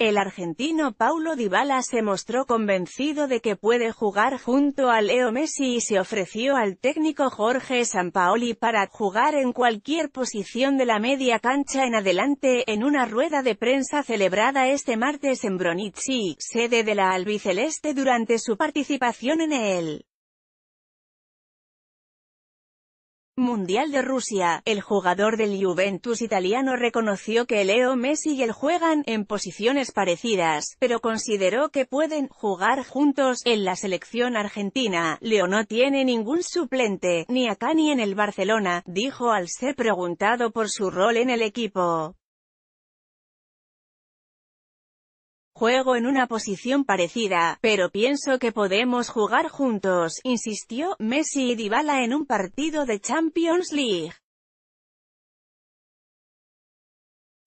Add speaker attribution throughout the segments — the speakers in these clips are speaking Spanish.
Speaker 1: El argentino Paulo Dybala se mostró convencido de que puede jugar junto a Leo Messi y se ofreció al técnico Jorge Sampaoli para jugar en cualquier posición de la media cancha en adelante en una rueda de prensa celebrada este martes en Bronici, sede de la albiceleste durante su participación en el Mundial de Rusia, el jugador del Juventus italiano reconoció que Leo Messi y él juegan en posiciones parecidas, pero consideró que pueden jugar juntos en la selección argentina. Leo no tiene ningún suplente, ni acá ni en el Barcelona, dijo al ser preguntado por su rol en el equipo. Juego en una posición parecida, pero pienso que podemos jugar juntos, insistió Messi y Dybala en un partido de Champions League.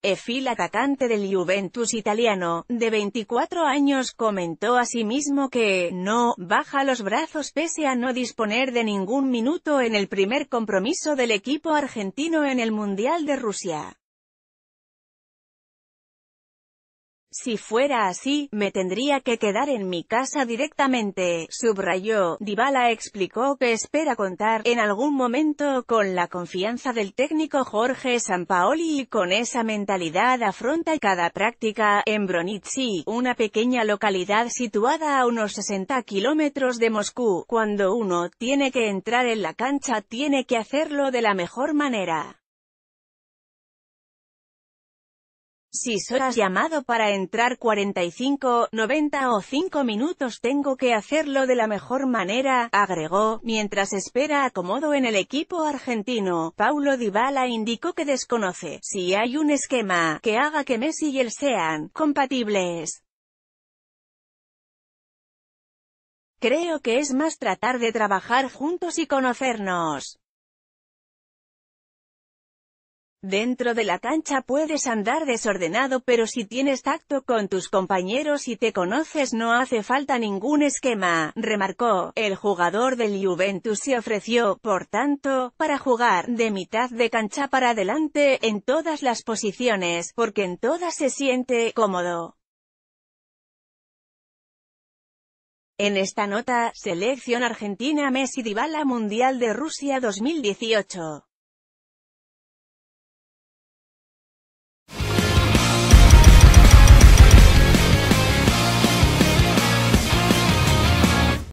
Speaker 1: Efil atacante del Juventus italiano, de 24 años comentó a sí mismo que, no, baja los brazos pese a no disponer de ningún minuto en el primer compromiso del equipo argentino en el Mundial de Rusia. Si fuera así, me tendría que quedar en mi casa directamente, subrayó. Dybala explicó que espera contar, en algún momento, con la confianza del técnico Jorge Sampaoli y con esa mentalidad afronta cada práctica. En Bronitsi, una pequeña localidad situada a unos 60 kilómetros de Moscú, cuando uno tiene que entrar en la cancha tiene que hacerlo de la mejor manera. Si solo has llamado para entrar 45, 90 o 5 minutos tengo que hacerlo de la mejor manera, agregó, mientras espera acomodo en el equipo argentino. Paulo Dybala indicó que desconoce si hay un esquema que haga que Messi y él sean compatibles. Creo que es más tratar de trabajar juntos y conocernos. Dentro de la cancha puedes andar desordenado pero si tienes tacto con tus compañeros y te conoces no hace falta ningún esquema, remarcó. El jugador del Juventus se ofreció, por tanto, para jugar de mitad de cancha para adelante en todas las posiciones, porque en todas se siente cómodo. En esta nota, selección argentina Messi Dybala Mundial de Rusia 2018.